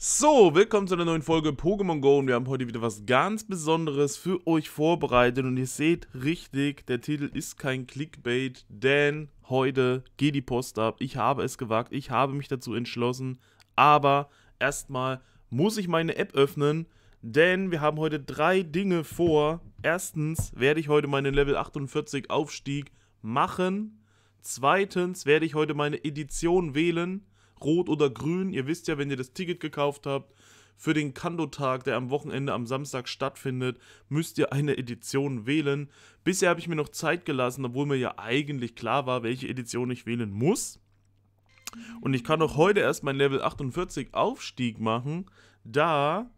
So, willkommen zu einer neuen Folge Pokémon Go und wir haben heute wieder was ganz Besonderes für euch vorbereitet und ihr seht richtig, der Titel ist kein Clickbait, denn heute geht die Post ab. Ich habe es gewagt, ich habe mich dazu entschlossen, aber erstmal muss ich meine App öffnen, denn wir haben heute drei Dinge vor. Erstens werde ich heute meinen Level 48 Aufstieg machen. Zweitens werde ich heute meine Edition wählen rot oder grün. Ihr wisst ja, wenn ihr das Ticket gekauft habt, für den Kando-Tag, der am Wochenende am Samstag stattfindet, müsst ihr eine Edition wählen. Bisher habe ich mir noch Zeit gelassen, obwohl mir ja eigentlich klar war, welche Edition ich wählen muss. Und ich kann auch heute erst mein Level 48 Aufstieg machen, da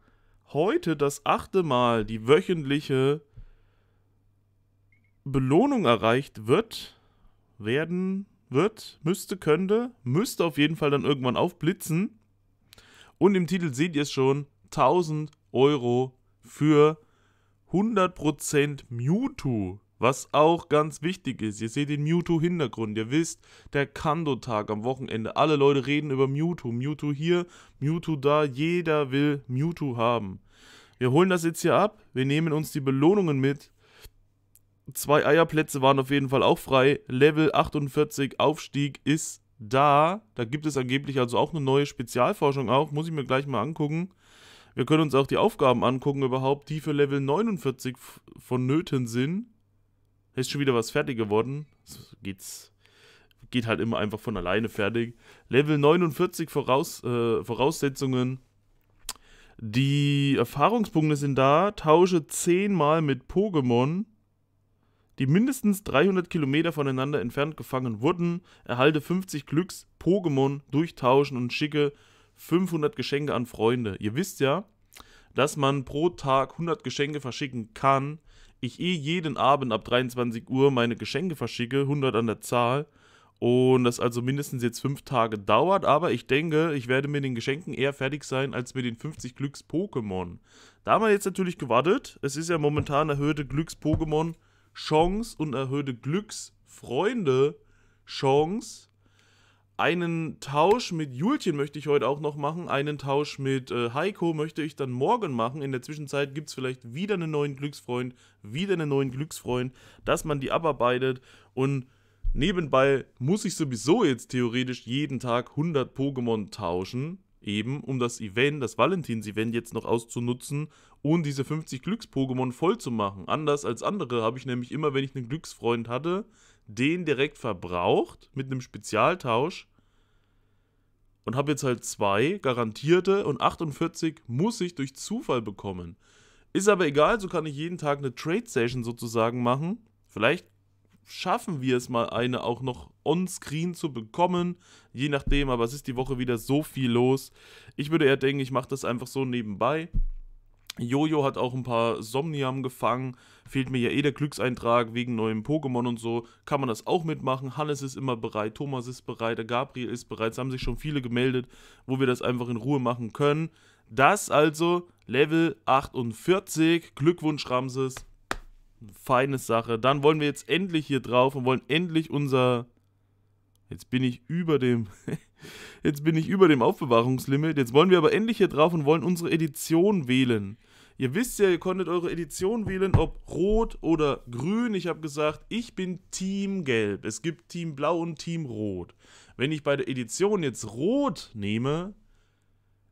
heute das achte Mal die wöchentliche Belohnung erreicht wird, werden wird, müsste, könnte, müsste auf jeden Fall dann irgendwann aufblitzen. Und im Titel seht ihr es schon, 1000 Euro für 100% Mewtwo. Was auch ganz wichtig ist, ihr seht den Mewtwo-Hintergrund, ihr wisst, der Kando-Tag am Wochenende, alle Leute reden über Mewtwo, Mewtwo hier, Mewtwo da, jeder will Mewtwo haben. Wir holen das jetzt hier ab, wir nehmen uns die Belohnungen mit Zwei Eierplätze waren auf jeden Fall auch frei. Level 48 Aufstieg ist da. Da gibt es angeblich also auch eine neue Spezialforschung auch. Muss ich mir gleich mal angucken. Wir können uns auch die Aufgaben angucken überhaupt, die für Level 49 vonnöten sind. Ist schon wieder was fertig geworden. Das geht's geht halt immer einfach von alleine fertig. Level 49 Voraus, äh, Voraussetzungen. Die Erfahrungspunkte sind da. Tausche 10 mal mit Pokémon die mindestens 300 Kilometer voneinander entfernt gefangen wurden, erhalte 50 Glücks-Pokémon durchtauschen und schicke 500 Geschenke an Freunde. Ihr wisst ja, dass man pro Tag 100 Geschenke verschicken kann. Ich eh jeden Abend ab 23 Uhr meine Geschenke verschicke, 100 an der Zahl. Und das also mindestens jetzt fünf Tage dauert, aber ich denke, ich werde mit den Geschenken eher fertig sein als mit den 50 Glücks-Pokémon. Da haben wir jetzt natürlich gewartet. Es ist ja momentan erhöhte Glücks-Pokémon. Chance und erhöhte Glücksfreunde Chance. Einen Tausch mit Julchen möchte ich heute auch noch machen. Einen Tausch mit äh, Heiko möchte ich dann morgen machen. In der Zwischenzeit gibt es vielleicht wieder einen neuen Glücksfreund, wieder einen neuen Glücksfreund, dass man die abarbeitet. Und nebenbei muss ich sowieso jetzt theoretisch jeden Tag 100 Pokémon tauschen eben um das Event, das Valentins-Event jetzt noch auszunutzen und diese 50 Glücks-Pokémon voll zu machen. Anders als andere habe ich nämlich immer, wenn ich einen Glücksfreund hatte, den direkt verbraucht mit einem Spezialtausch und habe jetzt halt zwei garantierte und 48 muss ich durch Zufall bekommen. Ist aber egal, so kann ich jeden Tag eine Trade Session sozusagen machen. Vielleicht schaffen wir es mal, eine auch noch on-screen zu bekommen. Je nachdem, aber es ist die Woche wieder so viel los. Ich würde eher denken, ich mache das einfach so nebenbei. Jojo hat auch ein paar Somniam gefangen. Fehlt mir ja eh der Glückseintrag wegen neuem Pokémon und so. Kann man das auch mitmachen? Hannes ist immer bereit, Thomas ist bereit, der Gabriel ist bereit. Es haben sich schon viele gemeldet, wo wir das einfach in Ruhe machen können. Das also Level 48. Glückwunsch, Ramses feine Sache. Dann wollen wir jetzt endlich hier drauf und wollen endlich unser... Jetzt bin ich über dem... jetzt bin ich über dem Aufbewahrungslimit. Jetzt wollen wir aber endlich hier drauf und wollen unsere Edition wählen. Ihr wisst ja, ihr konntet eure Edition wählen, ob rot oder grün. Ich habe gesagt, ich bin Team Gelb. Es gibt Team Blau und Team Rot. Wenn ich bei der Edition jetzt rot nehme,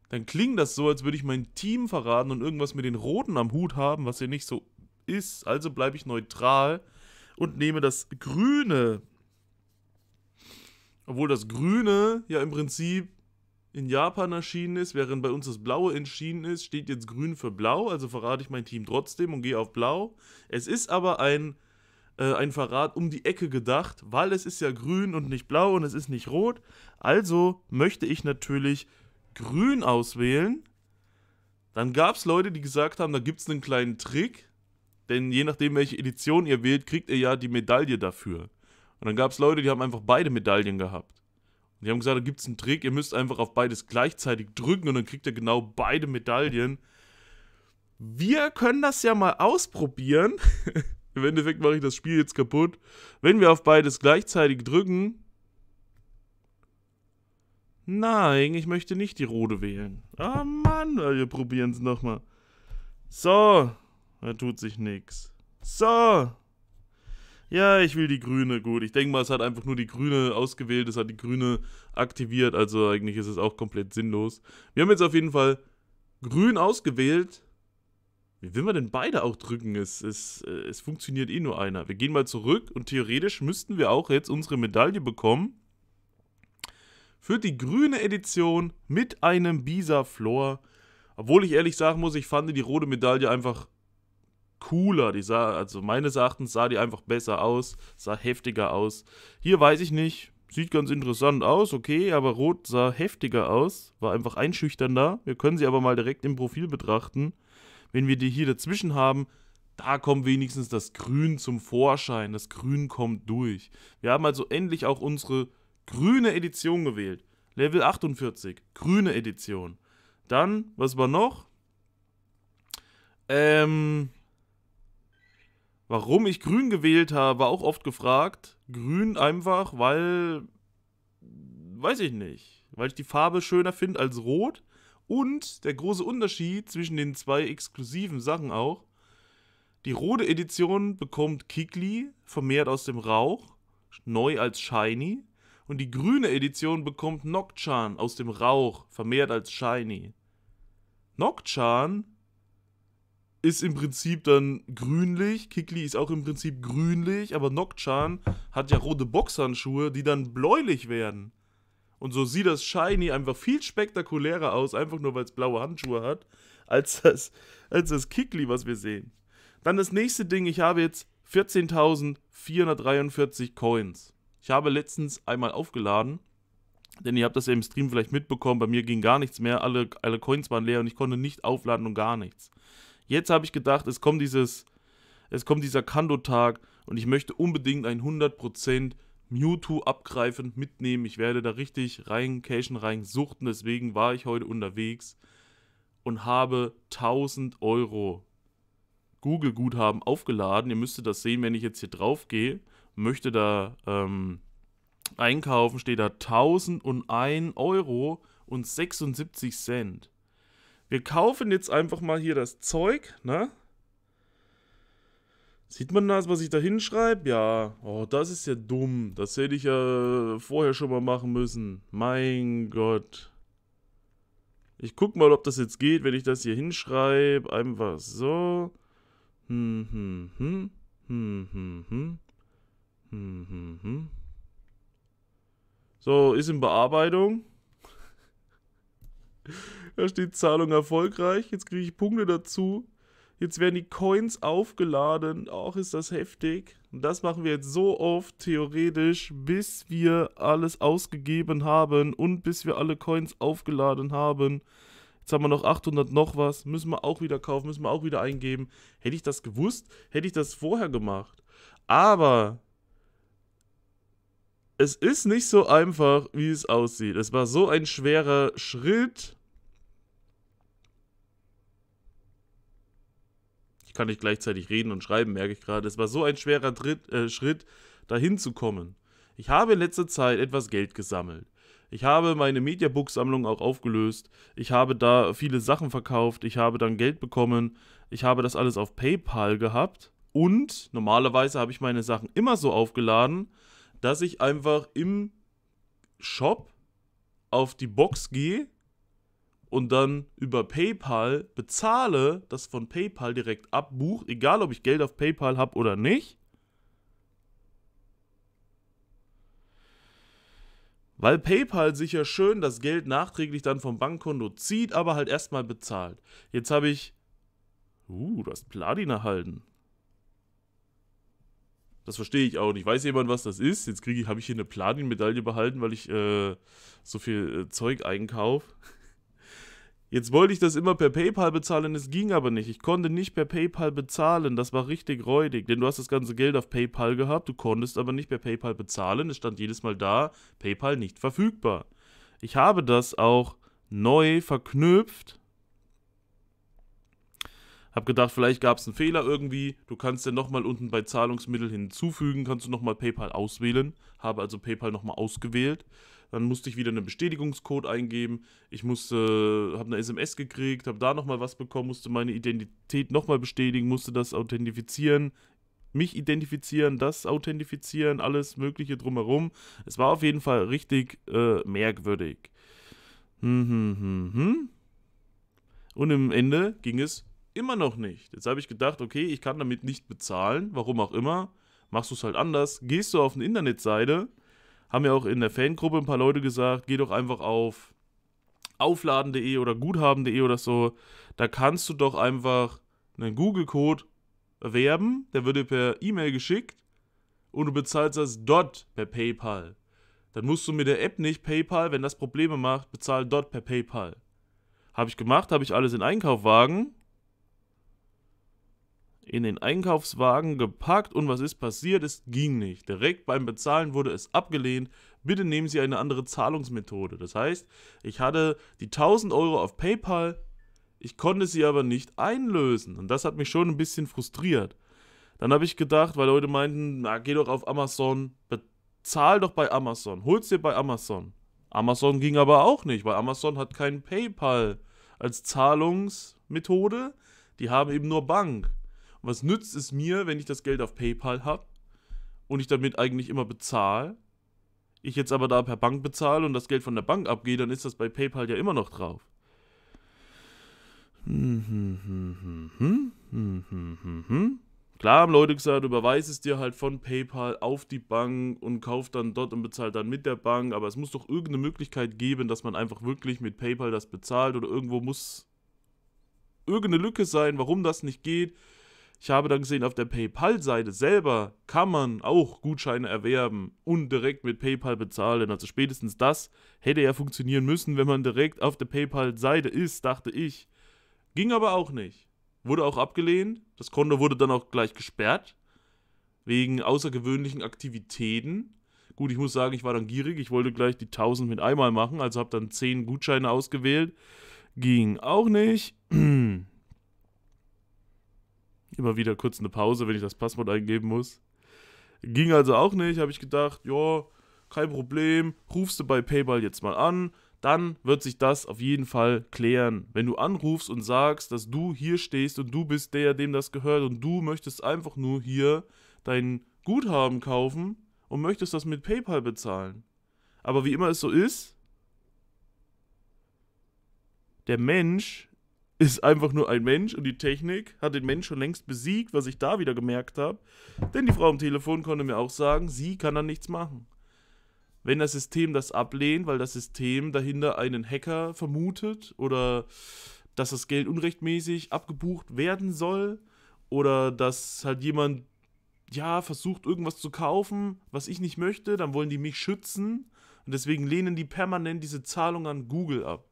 dann klingt das so, als würde ich mein Team verraten und irgendwas mit den Roten am Hut haben, was ja nicht so ist. Also bleibe ich neutral und nehme das Grüne. Obwohl das Grüne ja im Prinzip in Japan erschienen ist, während bei uns das Blaue entschieden ist, steht jetzt Grün für Blau, also verrate ich mein Team trotzdem und gehe auf Blau. Es ist aber ein, äh, ein Verrat um die Ecke gedacht, weil es ist ja Grün und nicht Blau und es ist nicht Rot. Also möchte ich natürlich Grün auswählen. Dann gab es Leute, die gesagt haben, da gibt es einen kleinen Trick. Denn je nachdem, welche Edition ihr wählt, kriegt ihr ja die Medaille dafür. Und dann gab es Leute, die haben einfach beide Medaillen gehabt. Und die haben gesagt, da gibt es einen Trick, ihr müsst einfach auf beides gleichzeitig drücken und dann kriegt ihr genau beide Medaillen. Wir können das ja mal ausprobieren. Im Endeffekt mache ich das Spiel jetzt kaputt. Wenn wir auf beides gleichzeitig drücken. Nein, ich möchte nicht die Rode wählen. Ah oh Mann, wir probieren es nochmal. So, da tut sich nichts. So. Ja, ich will die grüne. Gut, ich denke mal, es hat einfach nur die grüne ausgewählt. Es hat die grüne aktiviert. Also eigentlich ist es auch komplett sinnlos. Wir haben jetzt auf jeden Fall grün ausgewählt. Wie will man denn beide auch drücken? Es, es, äh, es funktioniert eh nur einer. Wir gehen mal zurück und theoretisch müssten wir auch jetzt unsere Medaille bekommen. Für die grüne Edition mit einem Bisa Floor. Obwohl ich ehrlich sagen muss, ich fand die rote Medaille einfach cooler. Die sah, also meines Erachtens sah die einfach besser aus, sah heftiger aus. Hier weiß ich nicht, sieht ganz interessant aus, okay, aber Rot sah heftiger aus, war einfach einschüchternder. Wir können sie aber mal direkt im Profil betrachten. Wenn wir die hier dazwischen haben, da kommt wenigstens das Grün zum Vorschein, das Grün kommt durch. Wir haben also endlich auch unsere grüne Edition gewählt. Level 48, grüne Edition. Dann, was war noch? Ähm, Warum ich grün gewählt habe, auch oft gefragt. Grün einfach, weil, weiß ich nicht, weil ich die Farbe schöner finde als rot. Und der große Unterschied zwischen den zwei exklusiven Sachen auch, die rote Edition bekommt Kikli vermehrt aus dem Rauch, neu als Shiny. Und die grüne Edition bekommt Nocturne aus dem Rauch, vermehrt als Shiny. Nocturne ist im Prinzip dann grünlich. Kikli ist auch im Prinzip grünlich, aber Nokchan hat ja rote Boxhandschuhe, die dann bläulich werden. Und so sieht das Shiny einfach viel spektakulärer aus, einfach nur weil es blaue Handschuhe hat, als das, als das Kikli, was wir sehen. Dann das nächste Ding, ich habe jetzt 14.443 Coins. Ich habe letztens einmal aufgeladen, denn ihr habt das ja im Stream vielleicht mitbekommen, bei mir ging gar nichts mehr, alle, alle Coins waren leer und ich konnte nicht aufladen und gar nichts. Jetzt habe ich gedacht, es kommt dieses, es kommt dieser Kando-Tag und ich möchte unbedingt ein 100% Mewtwo abgreifend mitnehmen. Ich werde da richtig rein, cashen rein, suchten. Deswegen war ich heute unterwegs und habe 1000 Euro Google-Guthaben aufgeladen. Ihr müsstet das sehen, wenn ich jetzt hier drauf gehe, möchte da ähm, einkaufen, steht da 1001 Euro und 76 Cent. Wir kaufen jetzt einfach mal hier das Zeug, ne? Sieht man das, was ich da hinschreibe? Ja. Oh, das ist ja dumm. Das hätte ich ja vorher schon mal machen müssen. Mein Gott. Ich guck mal, ob das jetzt geht, wenn ich das hier hinschreibe. Einfach so. Hm, hm, hm. Hm, hm, hm. Hm, hm, hm. So, ist in Bearbeitung. Da steht Zahlung erfolgreich. Jetzt kriege ich Punkte dazu. Jetzt werden die Coins aufgeladen. Auch ist das heftig. Und das machen wir jetzt so oft, theoretisch, bis wir alles ausgegeben haben und bis wir alle Coins aufgeladen haben. Jetzt haben wir noch 800 noch was. Müssen wir auch wieder kaufen, müssen wir auch wieder eingeben. Hätte ich das gewusst, hätte ich das vorher gemacht. Aber es ist nicht so einfach, wie es aussieht. Es war so ein schwerer Schritt kann ich gleichzeitig reden und schreiben, merke ich gerade. Es war so ein schwerer Dritt, äh, Schritt, dahin zu kommen. Ich habe in letzter Zeit etwas Geld gesammelt. Ich habe meine Mediabook-Sammlung auch aufgelöst. Ich habe da viele Sachen verkauft. Ich habe dann Geld bekommen. Ich habe das alles auf PayPal gehabt. Und normalerweise habe ich meine Sachen immer so aufgeladen, dass ich einfach im Shop auf die Box gehe und dann über PayPal bezahle, das von PayPal direkt abbucht, egal ob ich Geld auf PayPal habe oder nicht. Weil PayPal sich ja schön das Geld nachträglich dann vom Bankkonto zieht, aber halt erstmal bezahlt. Jetzt habe ich. Uh, du hast Platin erhalten. Das verstehe ich auch nicht. Weiß jemand, was das ist? Jetzt kriege ich, habe ich hier eine Platin-Medaille behalten, weil ich äh, so viel äh, Zeug einkaufe. Jetzt wollte ich das immer per PayPal bezahlen, es ging aber nicht. Ich konnte nicht per PayPal bezahlen, das war richtig räudig, denn du hast das ganze Geld auf PayPal gehabt, du konntest aber nicht per PayPal bezahlen, es stand jedes Mal da, PayPal nicht verfügbar. Ich habe das auch neu verknüpft. Hab gedacht, vielleicht gab es einen Fehler irgendwie. Du kannst ja nochmal unten bei Zahlungsmittel hinzufügen, kannst du nochmal PayPal auswählen. Habe also PayPal nochmal ausgewählt dann musste ich wieder einen Bestätigungscode eingeben. Ich musste, habe eine SMS gekriegt, habe da nochmal was bekommen, musste meine Identität nochmal bestätigen, musste das authentifizieren, mich identifizieren, das authentifizieren, alles Mögliche drumherum. Es war auf jeden Fall richtig äh, merkwürdig. Hm, hm, hm, hm. Und im Ende ging es immer noch nicht. Jetzt habe ich gedacht, okay, ich kann damit nicht bezahlen, warum auch immer. Machst du es halt anders. Gehst du auf eine Internetseite, haben ja auch in der Fangruppe ein paar Leute gesagt, geh doch einfach auf aufladen.de oder guthaben.de oder so. Da kannst du doch einfach einen Google-Code erwerben, der wird dir per E-Mail geschickt und du bezahlst das dort per PayPal. Dann musst du mit der App nicht PayPal, wenn das Probleme macht, bezahlen dort per PayPal. Habe ich gemacht, habe ich alles in Einkaufwagen in den Einkaufswagen gepackt und was ist passiert? Es ging nicht. Direkt beim Bezahlen wurde es abgelehnt. Bitte nehmen Sie eine andere Zahlungsmethode. Das heißt, ich hatte die 1000 Euro auf PayPal, ich konnte sie aber nicht einlösen. Und das hat mich schon ein bisschen frustriert. Dann habe ich gedacht, weil Leute meinten, na, geh doch auf Amazon, bezahl doch bei Amazon, hol's dir bei Amazon. Amazon ging aber auch nicht, weil Amazon hat kein PayPal als Zahlungsmethode. Die haben eben nur Bank was nützt es mir, wenn ich das Geld auf PayPal habe und ich damit eigentlich immer bezahle? Ich jetzt aber da per Bank bezahle und das Geld von der Bank abgehe, dann ist das bei PayPal ja immer noch drauf. Klar haben Leute gesagt, überweis es dir halt von PayPal auf die Bank und kauft dann dort und bezahlt dann mit der Bank, aber es muss doch irgendeine Möglichkeit geben, dass man einfach wirklich mit PayPal das bezahlt oder irgendwo muss irgendeine Lücke sein, warum das nicht geht. Ich habe dann gesehen, auf der PayPal-Seite selber kann man auch Gutscheine erwerben und direkt mit PayPal bezahlen. Also spätestens das hätte ja funktionieren müssen, wenn man direkt auf der PayPal-Seite ist, dachte ich. Ging aber auch nicht. Wurde auch abgelehnt. Das Konto wurde dann auch gleich gesperrt. Wegen außergewöhnlichen Aktivitäten. Gut, ich muss sagen, ich war dann gierig. Ich wollte gleich die 1000 mit einmal machen. Also habe dann 10 Gutscheine ausgewählt. Ging auch nicht. Immer wieder kurz eine Pause, wenn ich das Passwort eingeben muss. Ging also auch nicht, habe ich gedacht, ja, kein Problem, rufst du bei PayPal jetzt mal an, dann wird sich das auf jeden Fall klären. Wenn du anrufst und sagst, dass du hier stehst und du bist der, dem das gehört und du möchtest einfach nur hier dein Guthaben kaufen und möchtest das mit PayPal bezahlen. Aber wie immer es so ist, der Mensch ist einfach nur ein Mensch und die Technik hat den Mensch schon längst besiegt, was ich da wieder gemerkt habe. Denn die Frau am Telefon konnte mir auch sagen, sie kann dann nichts machen. Wenn das System das ablehnt, weil das System dahinter einen Hacker vermutet oder dass das Geld unrechtmäßig abgebucht werden soll oder dass halt jemand ja versucht irgendwas zu kaufen, was ich nicht möchte, dann wollen die mich schützen und deswegen lehnen die permanent diese Zahlung an Google ab.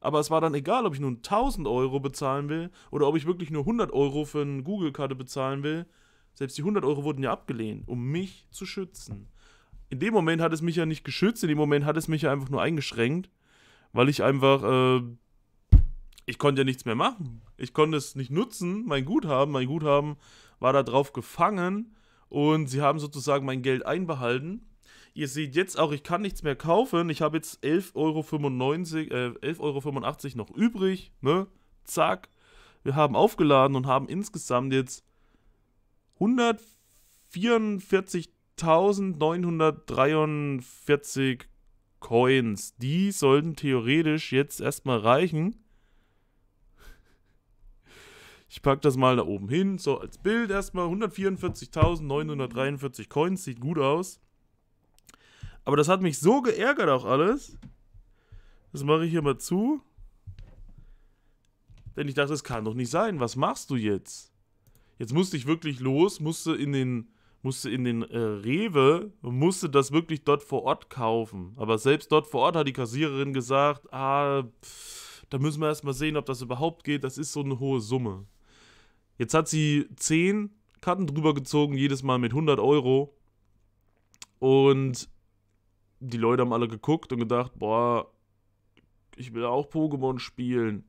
Aber es war dann egal, ob ich nun 1000 Euro bezahlen will oder ob ich wirklich nur 100 Euro für eine Google-Karte bezahlen will. Selbst die 100 Euro wurden ja abgelehnt, um mich zu schützen. In dem Moment hat es mich ja nicht geschützt, in dem Moment hat es mich ja einfach nur eingeschränkt, weil ich einfach, äh, ich konnte ja nichts mehr machen. Ich konnte es nicht nutzen, mein Guthaben, mein Guthaben war da drauf gefangen und sie haben sozusagen mein Geld einbehalten Ihr seht jetzt auch, ich kann nichts mehr kaufen. Ich habe jetzt 11,95 Euro, äh, 11,85 Euro noch übrig. Ne? Zack. Wir haben aufgeladen und haben insgesamt jetzt 144.943 Coins. Die sollten theoretisch jetzt erstmal reichen. Ich packe das mal da oben hin, so als Bild erstmal. 144.943 Coins, sieht gut aus. Aber das hat mich so geärgert auch alles. Das mache ich hier mal zu. Denn ich dachte, das kann doch nicht sein. Was machst du jetzt? Jetzt musste ich wirklich los, musste in den, musste in den äh, Rewe und musste das wirklich dort vor Ort kaufen. Aber selbst dort vor Ort hat die Kassiererin gesagt, ah, pff, da müssen wir erstmal sehen, ob das überhaupt geht. Das ist so eine hohe Summe. Jetzt hat sie 10 Karten drüber gezogen, jedes Mal mit 100 Euro. Und die Leute haben alle geguckt und gedacht, boah, ich will auch Pokémon spielen.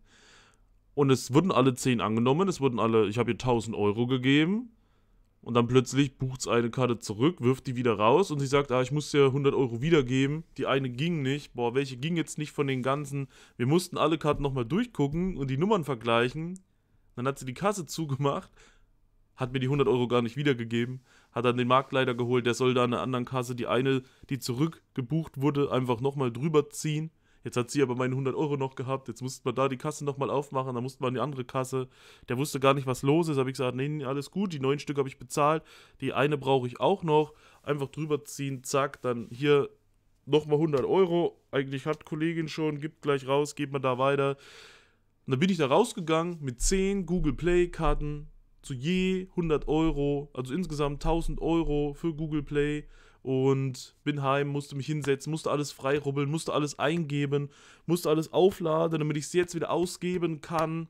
Und es wurden alle 10 angenommen, es wurden alle, ich habe ihr 1000 Euro gegeben. Und dann plötzlich bucht es eine Karte zurück, wirft die wieder raus und sie sagt, ah, ich muss dir 100 Euro wiedergeben. Die eine ging nicht, boah, welche ging jetzt nicht von den ganzen. Wir mussten alle Karten nochmal durchgucken und die Nummern vergleichen. Dann hat sie die Kasse zugemacht, hat mir die 100 Euro gar nicht wiedergegeben hat dann den Marktleiter geholt, der soll da an einer anderen Kasse die eine, die zurückgebucht wurde, einfach nochmal drüber ziehen. Jetzt hat sie aber meine 100 Euro noch gehabt, jetzt musste man da die Kasse nochmal aufmachen, dann musste man die andere Kasse. Der wusste gar nicht, was los ist, habe ich gesagt, nee, alles gut, die neun Stück habe ich bezahlt, die eine brauche ich auch noch. Einfach drüber ziehen, zack, dann hier nochmal 100 Euro. Eigentlich hat Kollegin schon, gibt gleich raus, geht man da weiter. Und dann bin ich da rausgegangen mit 10 Google Play Karten zu je 100 Euro, also insgesamt 1000 Euro für Google Play und bin heim, musste mich hinsetzen, musste alles freirubbeln, musste alles eingeben, musste alles aufladen, damit ich es jetzt wieder ausgeben kann.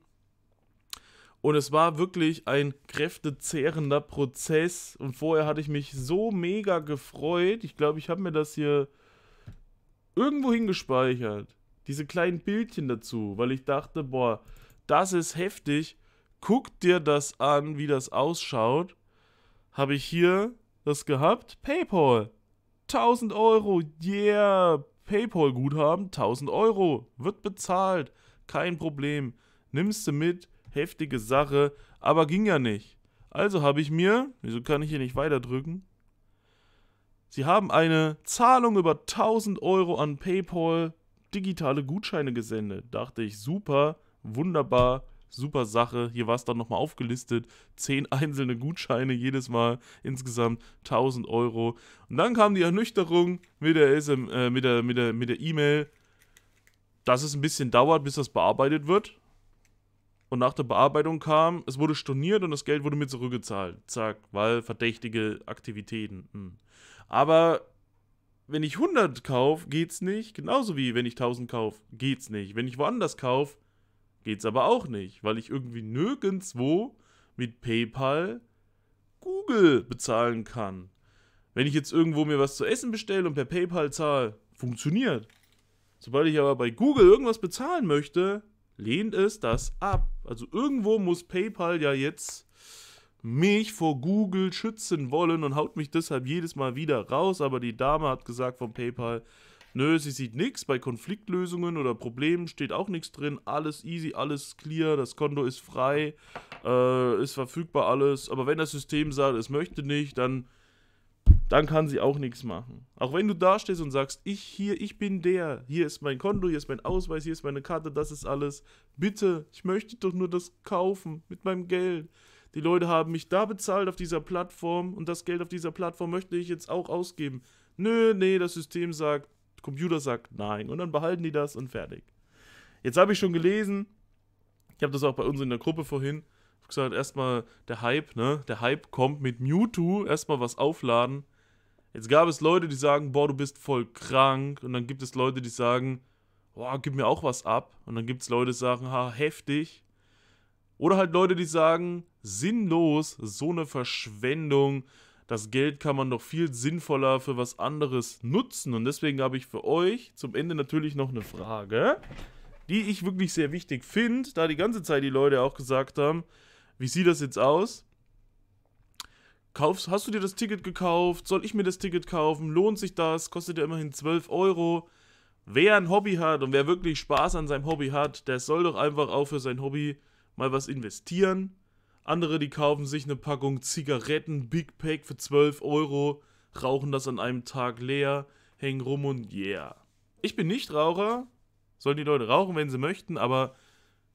Und es war wirklich ein kräftezehrender Prozess. Und vorher hatte ich mich so mega gefreut. Ich glaube, ich habe mir das hier irgendwo hingespeichert. Diese kleinen Bildchen dazu, weil ich dachte, boah, das ist heftig guck dir das an, wie das ausschaut. Habe ich hier das gehabt? PayPal. 1000 Euro. Yeah. PayPal-Guthaben. 1000 Euro. Wird bezahlt. Kein Problem. Nimmst du mit. Heftige Sache. Aber ging ja nicht. Also habe ich mir. Wieso kann ich hier nicht weiterdrücken? Sie haben eine Zahlung über 1000 Euro an PayPal digitale Gutscheine gesendet. Dachte ich, super, wunderbar, super Sache. Hier war es dann nochmal aufgelistet. Zehn einzelne Gutscheine jedes Mal, insgesamt 1000 Euro. Und dann kam die Ernüchterung mit der äh, mit der mit der mit der E-Mail, dass es ein bisschen dauert, bis das bearbeitet wird. Und nach der Bearbeitung kam, es wurde storniert und das Geld wurde mir zurückgezahlt. Zack, weil verdächtige Aktivitäten. Hm. Aber wenn ich 100 kaufe, geht's nicht. Genauso wie wenn ich 1000 kaufe, geht's nicht. Wenn ich woanders kaufe, Geht's aber auch nicht, weil ich irgendwie nirgendwo mit PayPal Google bezahlen kann. Wenn ich jetzt irgendwo mir was zu essen bestelle und per PayPal zahle, funktioniert. Sobald ich aber bei Google irgendwas bezahlen möchte, lehnt es das ab. Also irgendwo muss PayPal ja jetzt mich vor Google schützen wollen und haut mich deshalb jedes Mal wieder raus. Aber die Dame hat gesagt von PayPal, Nö, sie sieht nichts. Bei Konfliktlösungen oder Problemen steht auch nichts drin. Alles easy, alles clear, das Konto ist frei, äh, ist verfügbar alles. Aber wenn das System sagt, es möchte nicht, dann, dann kann sie auch nichts machen. Auch wenn du da stehst und sagst, ich hier, ich bin der, hier ist mein Konto, hier ist mein Ausweis, hier ist meine Karte, das ist alles. Bitte, ich möchte doch nur das kaufen mit meinem Geld. Die Leute haben mich da bezahlt auf dieser Plattform und das Geld auf dieser Plattform möchte ich jetzt auch ausgeben. Nö, nee, das System sagt, Computer sagt nein. Und dann behalten die das und fertig. Jetzt habe ich schon gelesen, ich habe das auch bei uns in der Gruppe vorhin gesagt, erstmal der Hype, ne? Der Hype kommt mit Mewtwo, erstmal was aufladen. Jetzt gab es Leute, die sagen, boah, du bist voll krank. Und dann gibt es Leute, die sagen, boah, gib mir auch was ab. Und dann gibt es Leute, die sagen, ha, heftig. Oder halt Leute, die sagen, sinnlos, so eine Verschwendung, das Geld kann man doch viel sinnvoller für was anderes nutzen. Und deswegen habe ich für euch zum Ende natürlich noch eine Frage, die ich wirklich sehr wichtig finde, da die ganze Zeit die Leute auch gesagt haben, wie sieht das jetzt aus? Kaufst, hast du dir das Ticket gekauft? Soll ich mir das Ticket kaufen? Lohnt sich das? Kostet ja immerhin 12 Euro. Wer ein Hobby hat und wer wirklich Spaß an seinem Hobby hat, der soll doch einfach auch für sein Hobby mal was investieren. Andere, die kaufen sich eine Packung Zigaretten, Big Pack für 12 Euro, rauchen das an einem Tag leer, hängen rum und yeah. Ich bin nicht Raucher, sollen die Leute rauchen, wenn sie möchten, aber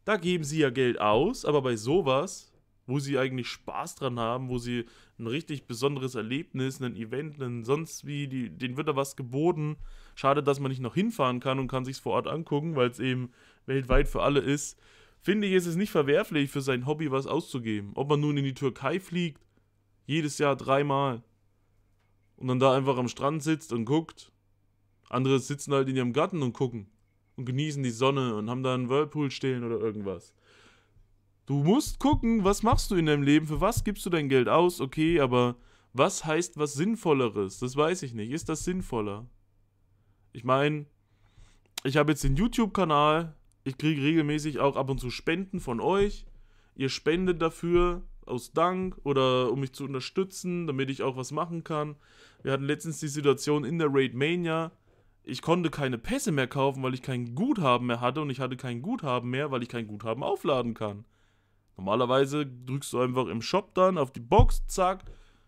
da geben sie ja Geld aus, aber bei sowas, wo sie eigentlich Spaß dran haben, wo sie ein richtig besonderes Erlebnis, ein Event, einen sonst wie, die, denen wird da was geboten. Schade, dass man nicht noch hinfahren kann und kann sich's vor Ort angucken, weil es eben weltweit für alle ist finde ich, ist es nicht verwerflich, für sein Hobby was auszugeben. Ob man nun in die Türkei fliegt, jedes Jahr dreimal, und dann da einfach am Strand sitzt und guckt. Andere sitzen halt in ihrem Garten und gucken und genießen die Sonne und haben da einen Whirlpool stehen oder irgendwas. Du musst gucken, was machst du in deinem Leben, für was gibst du dein Geld aus, okay, aber was heißt was Sinnvolleres? Das weiß ich nicht. Ist das sinnvoller? Ich meine, ich habe jetzt den YouTube-Kanal, ich kriege regelmäßig auch ab und zu Spenden von euch. Ihr spendet dafür aus Dank oder um mich zu unterstützen, damit ich auch was machen kann. Wir hatten letztens die Situation in der Raid Mania. Ich konnte keine Pässe mehr kaufen, weil ich kein Guthaben mehr hatte und ich hatte kein Guthaben mehr, weil ich kein Guthaben aufladen kann. Normalerweise drückst du einfach im Shop dann auf die Box, zack,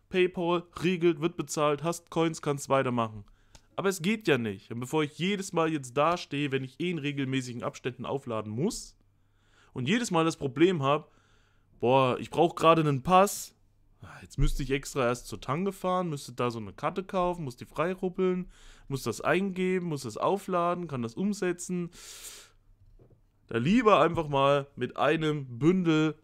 PayPal, regelt, wird bezahlt, hast Coins, kannst weitermachen. Aber es geht ja nicht. Und bevor ich jedes Mal jetzt dastehe, wenn ich eh in regelmäßigen Abständen aufladen muss und jedes Mal das Problem habe, boah, ich brauche gerade einen Pass, ah, Jetzt müsste ich extra erst zur Tange fahren, müsste da so eine Karte kaufen, muss die freiruppeln, muss das eingeben, muss das aufladen, kann das umsetzen. Da lieber einfach mal mit einem Bündel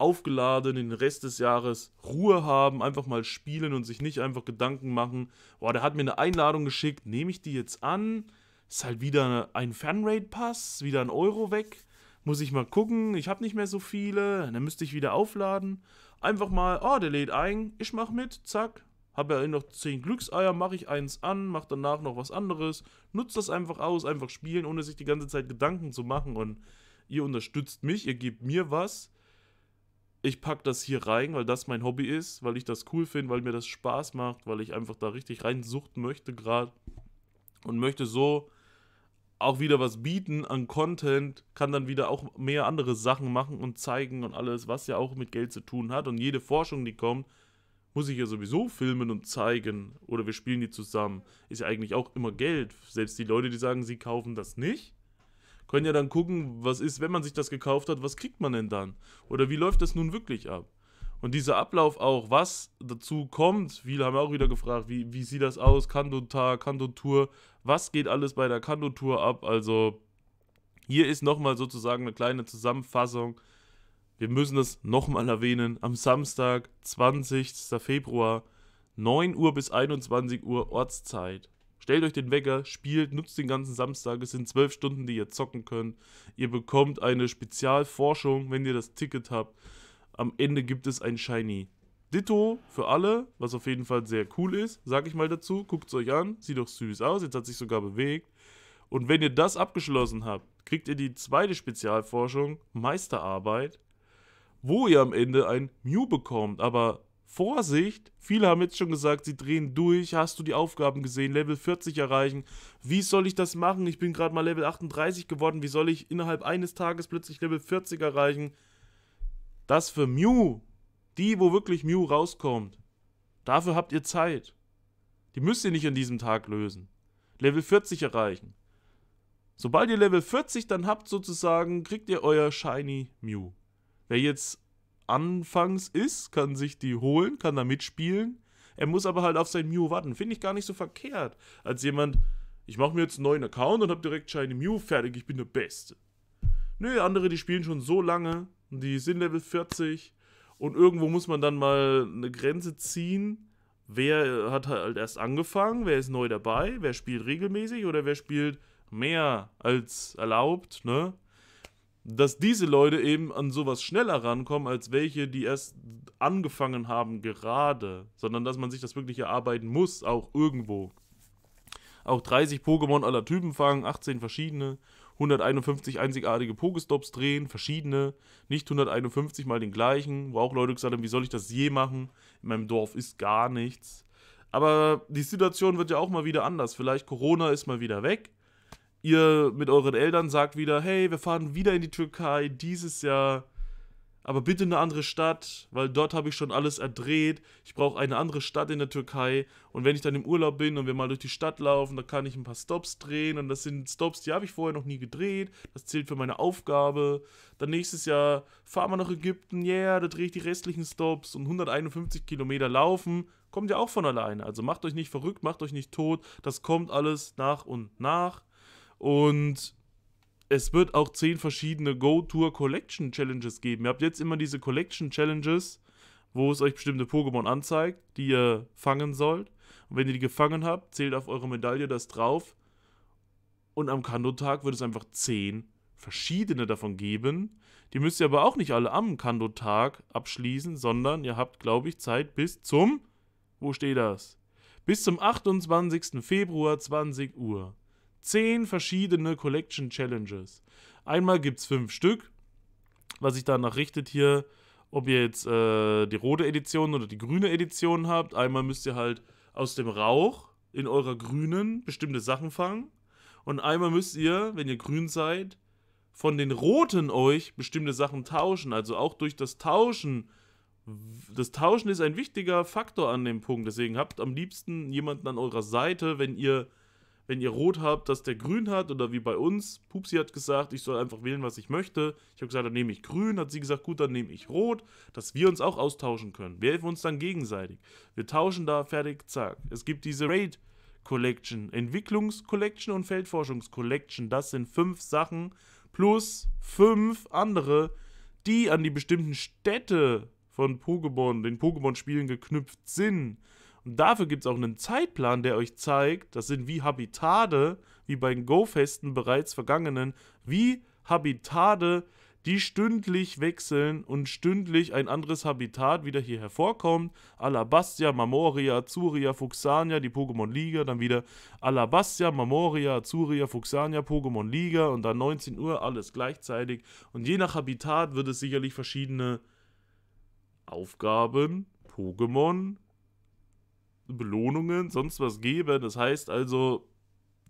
aufgeladen den Rest des Jahres Ruhe haben, einfach mal spielen und sich nicht einfach Gedanken machen, boah, der hat mir eine Einladung geschickt, nehme ich die jetzt an? Ist halt wieder ein Fanrate-Pass, wieder ein Euro weg. Muss ich mal gucken, ich habe nicht mehr so viele, dann müsste ich wieder aufladen. Einfach mal, oh, der lädt ein, ich mach mit, zack. Habe ja noch 10 Glückseier, mache ich eins an, mache danach noch was anderes. Nutzt das einfach aus, einfach spielen, ohne sich die ganze Zeit Gedanken zu machen. Und ihr unterstützt mich, ihr gebt mir was ich packe das hier rein, weil das mein Hobby ist, weil ich das cool finde, weil mir das Spaß macht, weil ich einfach da richtig reinsuchten möchte gerade und möchte so auch wieder was bieten an Content, kann dann wieder auch mehr andere Sachen machen und zeigen und alles, was ja auch mit Geld zu tun hat. Und jede Forschung, die kommt, muss ich ja sowieso filmen und zeigen. Oder wir spielen die zusammen. Ist ja eigentlich auch immer Geld. Selbst die Leute, die sagen, sie kaufen das nicht, können ja dann gucken, was ist, wenn man sich das gekauft hat, was kriegt man denn dann? Oder wie läuft das nun wirklich ab? Und dieser Ablauf auch, was dazu kommt, viele haben auch wieder gefragt, wie, wie sieht das aus, Kando-Tag, Kando-Tour, was geht alles bei der Kando-Tour ab? Also hier ist nochmal sozusagen eine kleine Zusammenfassung. Wir müssen das nochmal erwähnen, am Samstag, 20. Februar, 9 Uhr bis 21 Uhr Ortszeit. Stellt euch den Wecker, spielt, nutzt den ganzen Samstag. Es sind zwölf Stunden, die ihr zocken könnt. Ihr bekommt eine Spezialforschung, wenn ihr das Ticket habt. Am Ende gibt es ein Shiny. Ditto für alle, was auf jeden Fall sehr cool ist, sag ich mal dazu. Guckt es euch an, sieht doch süß aus, jetzt hat sich sogar bewegt. Und wenn ihr das abgeschlossen habt, kriegt ihr die zweite Spezialforschung, Meisterarbeit, wo ihr am Ende ein Mew bekommt. Aber Vorsicht, viele haben jetzt schon gesagt, sie drehen durch, hast du die Aufgaben gesehen, Level 40 erreichen, wie soll ich das machen, ich bin gerade mal Level 38 geworden, wie soll ich innerhalb eines Tages plötzlich Level 40 erreichen? Das für Mew, die, wo wirklich Mew rauskommt, dafür habt ihr Zeit. Die müsst ihr nicht an diesem Tag lösen. Level 40 erreichen. Sobald ihr Level 40 dann habt sozusagen, kriegt ihr euer Shiny Mew. Wer jetzt anfangs ist, kann sich die holen, kann da mitspielen. Er muss aber halt auf sein Mew warten. Finde ich gar nicht so verkehrt, als jemand, ich mache mir jetzt einen neuen Account und habe direkt Shiny Mew fertig, ich bin der Beste. Nö, andere, die spielen schon so lange, die sind Level 40 und irgendwo muss man dann mal eine Grenze ziehen. Wer hat halt erst angefangen, wer ist neu dabei, wer spielt regelmäßig oder wer spielt mehr als erlaubt, ne? dass diese Leute eben an sowas schneller rankommen als welche, die erst angefangen haben gerade, sondern dass man sich das wirklich erarbeiten muss, auch irgendwo. Auch 30 Pokémon aller Typen fangen, 18 verschiedene, 151 einzigartige Pokestops drehen, verschiedene, nicht 151 mal den gleichen, wo auch Leute gesagt haben, wie soll ich das je machen? In meinem Dorf ist gar nichts. Aber die Situation wird ja auch mal wieder anders. Vielleicht Corona ist mal wieder weg ihr mit euren Eltern sagt wieder, hey, wir fahren wieder in die Türkei dieses Jahr, aber bitte eine andere Stadt, weil dort habe ich schon alles erdreht. Ich brauche eine andere Stadt in der Türkei und wenn ich dann im Urlaub bin und wir mal durch die Stadt laufen, da kann ich ein paar Stops drehen und das sind Stops, die habe ich vorher noch nie gedreht. Das zählt für meine Aufgabe. Dann nächstes Jahr fahren wir nach Ägypten, ja, yeah, da drehe ich die restlichen Stops und 151 Kilometer laufen kommt ja auch von alleine. Also macht euch nicht verrückt, macht euch nicht tot. Das kommt alles nach und nach. Und es wird auch 10 verschiedene Go-Tour-Collection-Challenges geben. Ihr habt jetzt immer diese Collection-Challenges, wo es euch bestimmte Pokémon anzeigt, die ihr fangen sollt. Und wenn ihr die gefangen habt, zählt auf eure Medaille das drauf. Und am Kandotag wird es einfach 10 verschiedene davon geben. Die müsst ihr aber auch nicht alle am Kandotag abschließen, sondern ihr habt, glaube ich, Zeit bis zum. Wo steht das? Bis zum 28. Februar 20 Uhr zehn verschiedene Collection Challenges. Einmal gibt es fünf Stück, was sich danach richtet hier, ob ihr jetzt äh, die rote Edition oder die grüne Edition habt. Einmal müsst ihr halt aus dem Rauch in eurer grünen bestimmte Sachen fangen. Und einmal müsst ihr, wenn ihr grün seid, von den roten euch bestimmte Sachen tauschen. Also auch durch das Tauschen. Das Tauschen ist ein wichtiger Faktor an dem Punkt. Deswegen habt am liebsten jemanden an eurer Seite, wenn ihr wenn ihr rot habt, dass der grün hat oder wie bei uns. Pupsi hat gesagt, ich soll einfach wählen, was ich möchte. Ich habe gesagt, dann nehme ich grün. Hat sie gesagt, gut, dann nehme ich rot, dass wir uns auch austauschen können. Wir helfen uns dann gegenseitig. Wir tauschen da, fertig, zack. Es gibt diese Raid Collection, Entwicklungs Collection und Feldforschungs Collection. Das sind fünf Sachen plus fünf andere, die an die bestimmten Städte von Pokémon, den Pokémon-Spielen geknüpft sind. Und dafür gibt es auch einen Zeitplan, der euch zeigt, das sind wie Habitate, wie bei den Go-Festen bereits vergangenen, wie Habitate, die stündlich wechseln und stündlich ein anderes Habitat wieder hier hervorkommt. Alabastia, Mamoria, Azuria, Fuxania, die Pokémon Liga, dann wieder Alabastia, Mamoria, Azuria, Fuxania, Pokémon Liga und dann 19 Uhr alles gleichzeitig. Und je nach Habitat wird es sicherlich verschiedene Aufgaben, Pokémon, Belohnungen, sonst was geben. Das heißt also,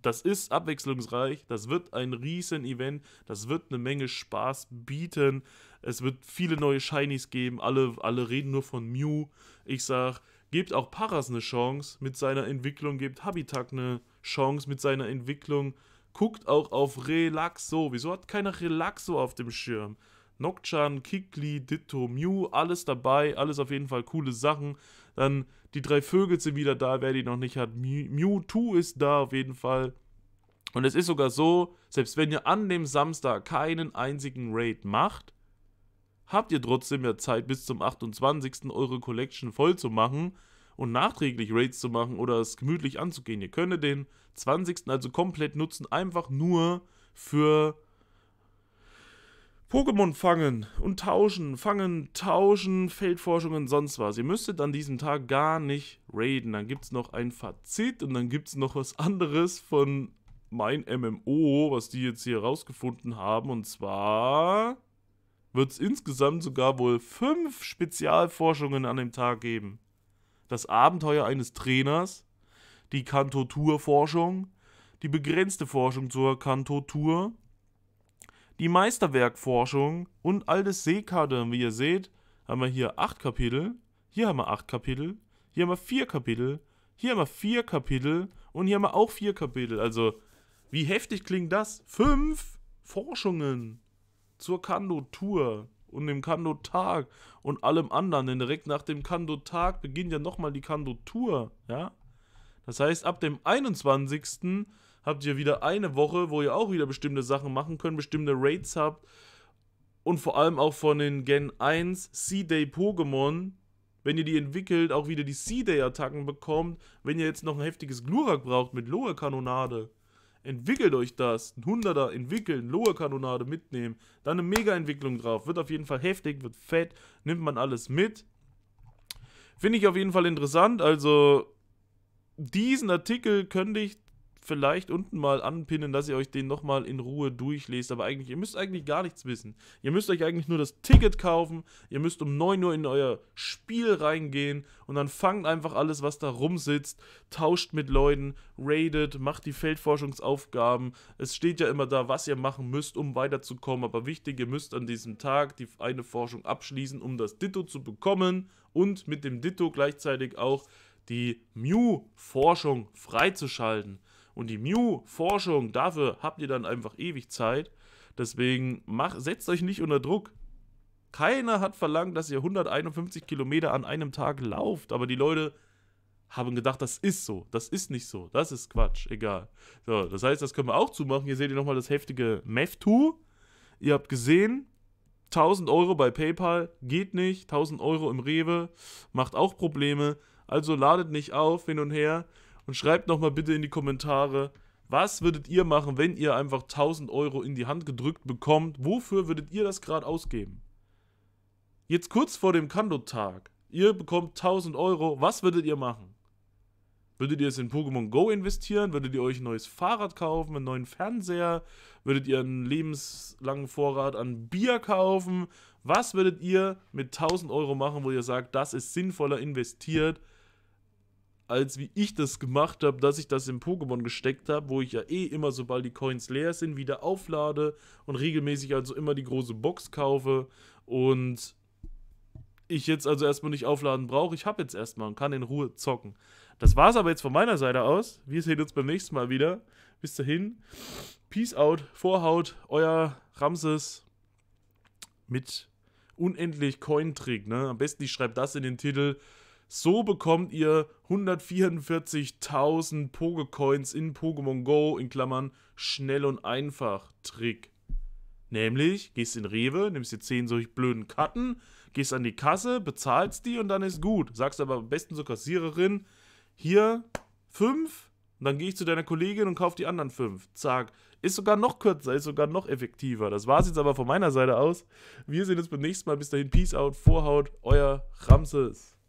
das ist abwechslungsreich, das wird ein riesen Event, das wird eine Menge Spaß bieten. Es wird viele neue Shinies geben, alle, alle reden nur von Mew. Ich sag, gebt auch Paras eine Chance mit seiner Entwicklung, gebt Habitat eine Chance mit seiner Entwicklung. Guckt auch auf Relaxo. Wieso hat keiner Relaxo auf dem Schirm? Nokchan, Kikli, Ditto, Mew, alles dabei, alles auf jeden Fall coole Sachen. Dann die drei Vögel sind wieder da, wer die noch nicht hat. Mewtwo ist da auf jeden Fall. Und es ist sogar so, selbst wenn ihr an dem Samstag keinen einzigen Raid macht, habt ihr trotzdem ja Zeit, bis zum 28. eure Collection voll zu machen und nachträglich Raids zu machen oder es gemütlich anzugehen. Ihr könnt den 20. also komplett nutzen, einfach nur für Pokémon fangen und tauschen, fangen, tauschen, Feldforschungen, sonst was. Ihr müsstet an diesem Tag gar nicht raiden. Dann gibt es noch ein Fazit und dann gibt es noch was anderes von mein MMO, was die jetzt hier rausgefunden haben. Und zwar wird es insgesamt sogar wohl fünf Spezialforschungen an dem Tag geben. Das Abenteuer eines Trainers, die kantotour forschung die begrenzte Forschung zur Kantotur, die Meisterwerkforschung und altes Seekarte. Wie ihr seht, haben wir hier acht Kapitel, hier haben wir acht Kapitel, hier haben wir vier Kapitel, hier haben wir vier Kapitel und hier haben wir auch vier Kapitel. Also, wie heftig klingt das? Fünf Forschungen zur Kando-Tour und dem Kando-Tag und allem anderen. Denn direkt nach dem Kando-Tag beginnt ja nochmal die Kando-Tour, ja? Das heißt, ab dem 21 habt ihr wieder eine Woche, wo ihr auch wieder bestimmte Sachen machen könnt, bestimmte Raids habt und vor allem auch von den Gen 1 C-Day Pokémon, wenn ihr die entwickelt, auch wieder die C-Day-Attacken bekommt, wenn ihr jetzt noch ein heftiges Glurak braucht mit Lohe-Kanonade. Entwickelt euch das. Ein Hunderter entwickeln, lohe Kanonade mitnehmen. Dann eine Mega-Entwicklung drauf. Wird auf jeden Fall heftig, wird fett. Nimmt man alles mit. Finde ich auf jeden Fall interessant. Also, diesen Artikel könnte ich vielleicht unten mal anpinnen, dass ihr euch den nochmal in Ruhe durchlest. Aber eigentlich, ihr müsst eigentlich gar nichts wissen. Ihr müsst euch eigentlich nur das Ticket kaufen. Ihr müsst um 9 Uhr in euer Spiel reingehen und dann fangt einfach alles, was da rumsitzt, tauscht mit Leuten, raidet, macht die Feldforschungsaufgaben. Es steht ja immer da, was ihr machen müsst, um weiterzukommen. Aber wichtig, ihr müsst an diesem Tag die eine Forschung abschließen, um das Ditto zu bekommen und mit dem Ditto gleichzeitig auch die Mew-Forschung freizuschalten. Und die Mew-Forschung, dafür habt ihr dann einfach ewig Zeit. Deswegen mach, setzt euch nicht unter Druck. Keiner hat verlangt, dass ihr 151 Kilometer an einem Tag lauft, aber die Leute haben gedacht, das ist so. Das ist nicht so. Das ist Quatsch. Egal. So, das heißt, das können wir auch zumachen. Hier seht ihr nochmal das heftige mef Ihr habt gesehen, 1000 Euro bei PayPal geht nicht. 1000 Euro im Rewe macht auch Probleme. Also ladet nicht auf hin und her. Und schreibt nochmal bitte in die Kommentare, was würdet ihr machen, wenn ihr einfach 1000 Euro in die Hand gedrückt bekommt? Wofür würdet ihr das gerade ausgeben? Jetzt kurz vor dem Kando-Tag. Ihr bekommt 1000 Euro. Was würdet ihr machen? Würdet ihr es in Pokémon Go investieren? Würdet ihr euch ein neues Fahrrad kaufen, einen neuen Fernseher? Würdet ihr einen lebenslangen Vorrat an Bier kaufen? Was würdet ihr mit 1000 Euro machen, wo ihr sagt, das ist sinnvoller investiert? als wie ich das gemacht habe, dass ich das in Pokémon gesteckt habe, wo ich ja eh immer, sobald die Coins leer sind, wieder auflade und regelmäßig also immer die große Box kaufe und ich jetzt also erstmal nicht aufladen brauche. Ich habe jetzt erstmal und kann in Ruhe zocken. Das war es aber jetzt von meiner Seite aus. Wir sehen uns beim nächsten Mal wieder. Bis dahin. Peace out, Vorhaut, euer Ramses mit unendlich Cointrick. Ne? Am besten ich schreibe das in den Titel. So bekommt ihr 144.000 Pokecoins in Pokémon Go, in Klammern, schnell und einfach Trick. Nämlich, gehst in Rewe, nimmst dir 10 solch blöden Karten, gehst an die Kasse, bezahlst die und dann ist gut. Sagst aber am besten zur Kassiererin, hier 5, dann gehe ich zu deiner Kollegin und kaufe die anderen 5. Zack. Ist sogar noch kürzer, ist sogar noch effektiver. Das war es jetzt aber von meiner Seite aus. Wir sehen uns beim nächsten Mal. Bis dahin, Peace out, Vorhaut, euer Ramses.